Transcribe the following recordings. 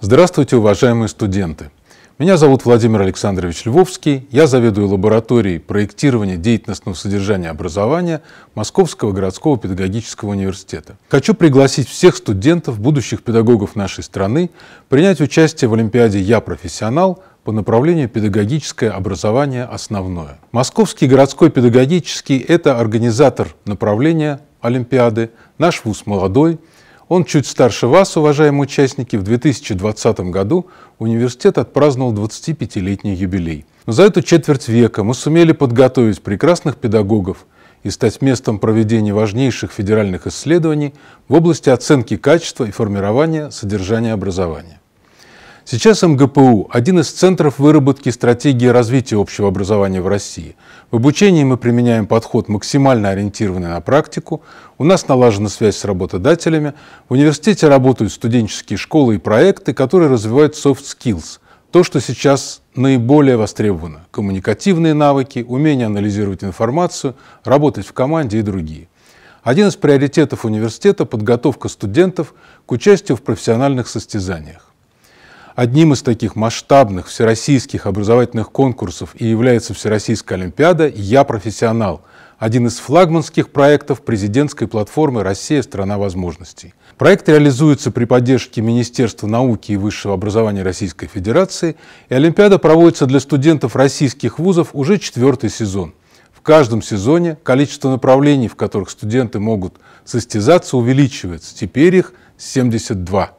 Здравствуйте, уважаемые студенты! Меня зовут Владимир Александрович Львовский, я заведую лабораторией проектирования деятельностного содержания образования Московского городского педагогического университета. Хочу пригласить всех студентов, будущих педагогов нашей страны, принять участие в Олимпиаде «Я профессионал» по направлению педагогическое образование основное. Московский городской педагогический – это организатор направления Олимпиады, наш вуз молодой – он чуть старше вас, уважаемые участники. В 2020 году университет отпраздновал 25-летний юбилей. Но за эту четверть века мы сумели подготовить прекрасных педагогов и стать местом проведения важнейших федеральных исследований в области оценки качества и формирования содержания образования. Сейчас МГПУ – один из центров выработки стратегии развития общего образования в России. В обучении мы применяем подход, максимально ориентированный на практику. У нас налажена связь с работодателями. В университете работают студенческие школы и проекты, которые развивают soft skills – то, что сейчас наиболее востребовано – коммуникативные навыки, умение анализировать информацию, работать в команде и другие – один из приоритетов университета – подготовка студентов к участию в профессиональных состязаниях. Одним из таких масштабных всероссийских образовательных конкурсов и является Всероссийская Олимпиада «Я профессионал», один из флагманских проектов президентской платформы «Россия – страна возможностей». Проект реализуется при поддержке Министерства науки и высшего образования Российской Федерации, и Олимпиада проводится для студентов российских вузов уже четвертый сезон. В каждом сезоне количество направлений, в которых студенты могут состязаться, увеличивается. Теперь их 72.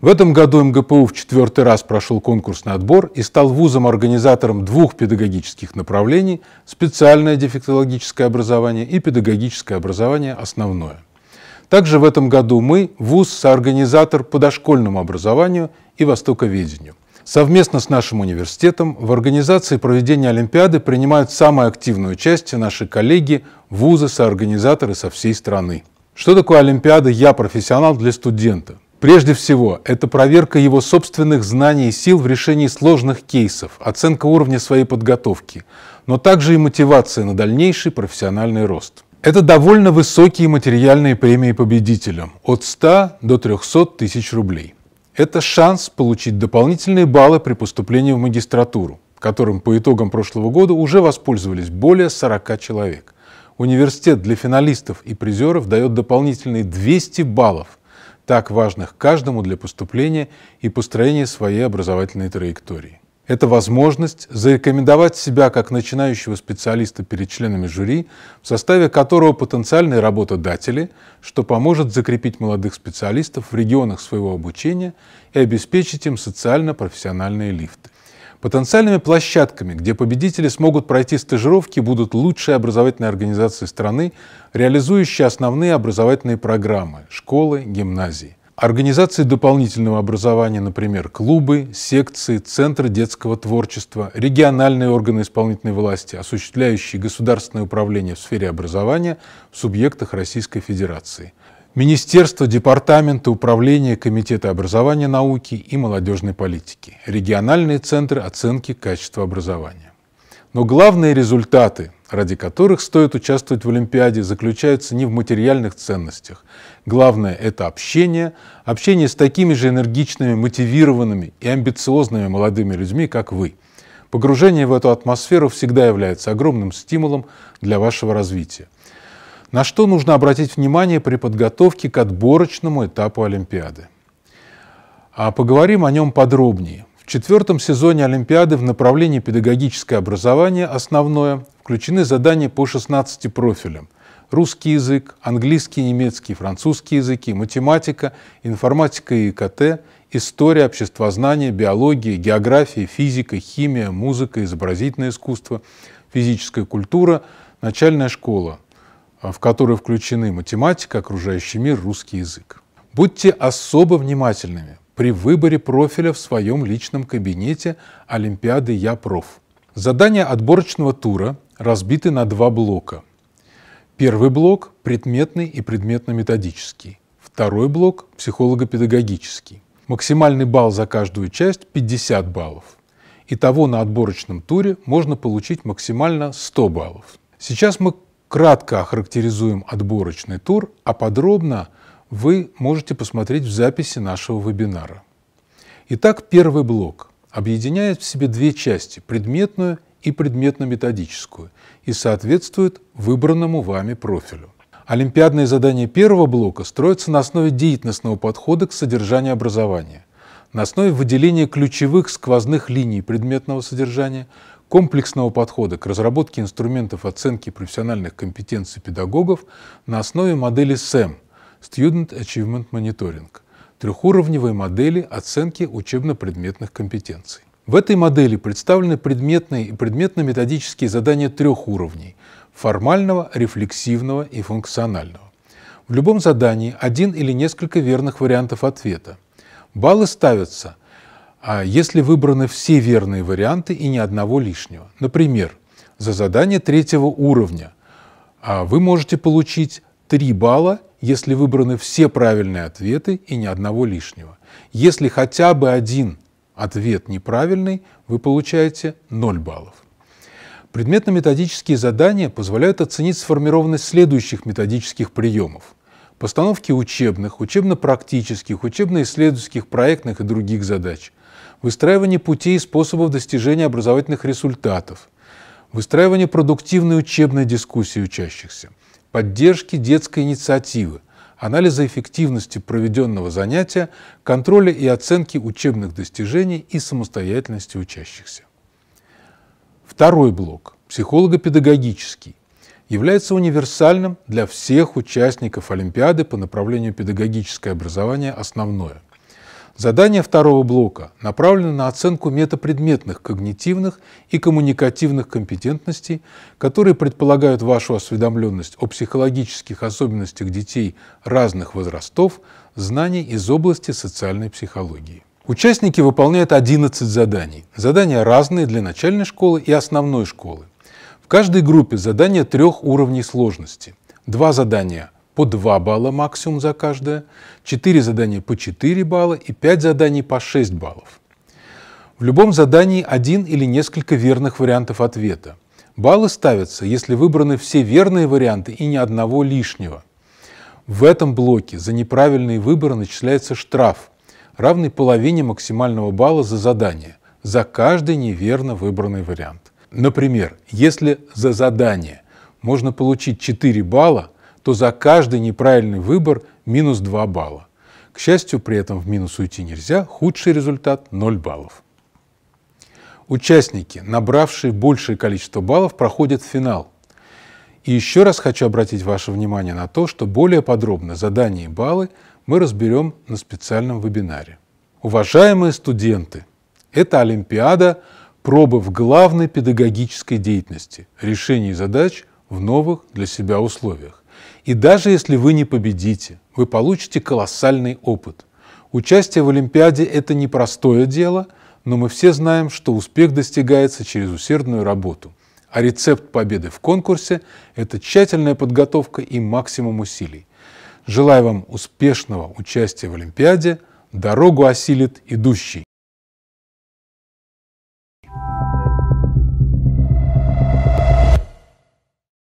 В этом году МГПУ в четвертый раз прошел конкурсный отбор и стал вузом-организатором двух педагогических направлений – специальное дефектологическое образование и педагогическое образование основное. Также в этом году мы – вуз-соорганизатор по дошкольному образованию и востоковедению. Совместно с нашим университетом в организации проведения Олимпиады принимают самое активное участие наши коллеги, вузы, соорганизаторы со всей страны. Что такое Олимпиада «Я профессионал» для студента? Прежде всего, это проверка его собственных знаний и сил в решении сложных кейсов, оценка уровня своей подготовки, но также и мотивация на дальнейший профессиональный рост. Это довольно высокие материальные премии победителям – от 100 до 300 тысяч рублей. Это шанс получить дополнительные баллы при поступлении в магистратуру, которым по итогам прошлого года уже воспользовались более 40 человек. Университет для финалистов и призеров дает дополнительные 200 баллов так важных каждому для поступления и построения своей образовательной траектории. Это возможность зарекомендовать себя как начинающего специалиста перед членами жюри, в составе которого потенциальные работодатели, что поможет закрепить молодых специалистов в регионах своего обучения и обеспечить им социально-профессиональные лифты. Потенциальными площадками, где победители смогут пройти стажировки, будут лучшие образовательные организации страны, реализующие основные образовательные программы – школы, гимназии. Организации дополнительного образования, например, клубы, секции, центры детского творчества, региональные органы исполнительной власти, осуществляющие государственное управление в сфере образования в субъектах Российской Федерации – Министерства, департаменты, управления, комитеты образования, науки и молодежной политики, региональные центры оценки качества образования. Но главные результаты, ради которых стоит участвовать в Олимпиаде, заключаются не в материальных ценностях. Главное – это общение, общение с такими же энергичными, мотивированными и амбициозными молодыми людьми, как вы. Погружение в эту атмосферу всегда является огромным стимулом для вашего развития – на что нужно обратить внимание при подготовке к отборочному этапу Олимпиады? А поговорим о нем подробнее. В четвертом сезоне Олимпиады в направлении педагогическое образование основное включены задания по 16 профилям. Русский язык, английский, немецкий, французский языки, математика, информатика и ИКТ, история, обществознание, биология, география, физика, химия, музыка, изобразительное искусство, физическая культура, начальная школа – а, в которые включены математика, окружающий мир, русский язык. Будьте особо внимательными при выборе профиля в своем личном кабинете Олимпиады «Я проф». Задания отборочного тура разбиты на два блока. Первый блок – предметный и предметно-методический. Второй блок – психолого-педагогический. Максимальный балл за каждую часть – 50 баллов. Итого на отборочном туре можно получить максимально 100 баллов. Сейчас мы Кратко охарактеризуем отборочный тур, а подробно вы можете посмотреть в записи нашего вебинара. Итак, первый блок объединяет в себе две части – предметную и предметно-методическую, и соответствует выбранному вами профилю. Олимпиадные задания первого блока строятся на основе деятельностного подхода к содержанию образования, на основе выделения ключевых сквозных линий предметного содержания, комплексного подхода к разработке инструментов оценки профессиональных компетенций педагогов на основе модели SEM – Student Achievement Monitoring – трехуровневой модели оценки учебно-предметных компетенций. В этой модели представлены предметные и предметно-методические задания трех уровней – формального, рефлексивного и функционального. В любом задании один или несколько верных вариантов ответа. Баллы ставятся а если выбраны все верные варианты и ни одного лишнего. Например, за задание третьего уровня а вы можете получить 3 балла, если выбраны все правильные ответы и ни одного лишнего. Если хотя бы один ответ неправильный, вы получаете 0 баллов. Предметно-методические задания позволяют оценить сформированность следующих методических приемов. Постановки учебных, учебно-практических, учебно-исследовательских, проектных и других задач – выстраивание путей и способов достижения образовательных результатов, выстраивание продуктивной учебной дискуссии учащихся, поддержки детской инициативы, анализа эффективности проведенного занятия, контроля и оценки учебных достижений и самостоятельности учащихся. Второй блок, психолого-педагогический, является универсальным для всех участников Олимпиады по направлению педагогическое образование основное – Задание второго блока направлено на оценку метапредметных когнитивных и коммуникативных компетентностей, которые предполагают вашу осведомленность о психологических особенностях детей разных возрастов, знаний из области социальной психологии. Участники выполняют 11 заданий. Задания разные для начальной школы и основной школы. В каждой группе задания трех уровней сложности. Два задания – по 2 балла максимум за каждое, 4 задания по 4 балла и 5 заданий по 6 баллов. В любом задании один или несколько верных вариантов ответа. Баллы ставятся, если выбраны все верные варианты и ни одного лишнего. В этом блоке за неправильные выборы начисляется штраф, равный половине максимального балла за задание, за каждый неверно выбранный вариант. Например, если за задание можно получить 4 балла, то за каждый неправильный выбор минус 2 балла. К счастью, при этом в минус уйти нельзя, худший результат – 0 баллов. Участники, набравшие большее количество баллов, проходят финал. И еще раз хочу обратить ваше внимание на то, что более подробно задания и баллы мы разберем на специальном вебинаре. Уважаемые студенты, это Олимпиада пробы в главной педагогической деятельности, решении задач в новых для себя условиях. И даже если вы не победите, вы получите колоссальный опыт. Участие в Олимпиаде – это непростое дело, но мы все знаем, что успех достигается через усердную работу. А рецепт победы в конкурсе – это тщательная подготовка и максимум усилий. Желаю вам успешного участия в Олимпиаде. Дорогу осилит идущий.